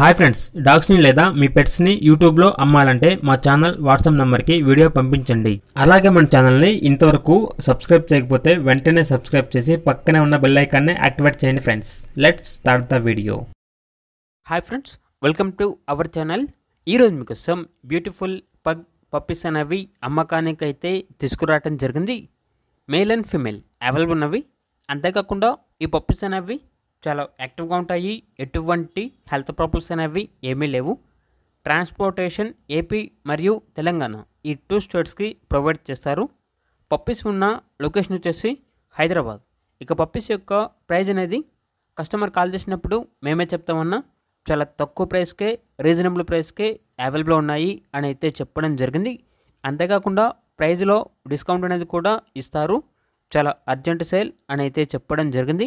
hi friends డాగ్స్ని లేదా మీ పెట్స్ని యూట్యూబ్లో అమ్మాలంటే మా ఛానల్ వాట్సాప్ నెంబర్కి వీడియో పంపించండి అలాగే మన ఛానల్ని ఇంతవరకు సబ్స్క్రైబ్ చేయకపోతే వెంటనే సబ్స్క్రైబ్ చేసి పక్కనే ఉన్న బెల్ ఐకాన్ని యాక్టివేట్ చేయండి friends let's start the video hi friends welcome to our channel ఈరోజు మీకోసం బ్యూటిఫుల్ పగ్ పప్పీస్ అనేవి అమ్మకానికి అయితే జరిగింది మేల్ అండ్ ఫిమేల్ అవైలబుల్ ఉన్నవి అంతేకాకుండా ఈ పప్పీస్ అనేవి చాలా యాక్టివ్గా ఉంటాయి ఎటువంటి హెల్త్ ప్రాబ్లమ్స్ అనేవి ఏమీ లేవు ట్రాన్స్పోర్టేషన్ ఏపీ మరియు తెలంగాణ ఈ టూ స్టేట్స్కి ప్రొవైడ్ చేస్తారు పప్పీస్ ఉన్న లొకేషన్ వచ్చేసి హైదరాబాద్ ఇక పప్పీస్ యొక్క ప్రైజ్ అనేది కస్టమర్ కాల్ చేసినప్పుడు మేమే చెప్తామన్నా చాలా తక్కువ ప్రైస్కే రీజనబుల్ ప్రైస్కే అవైలబుల్ ఉన్నాయి అని అయితే చెప్పడం జరిగింది అంతేకాకుండా ప్రైజ్లో డిస్కౌంట్ అనేది కూడా ఇస్తారు చాలా అర్జెంట్ సేల్ అని అయితే చెప్పడం జరిగింది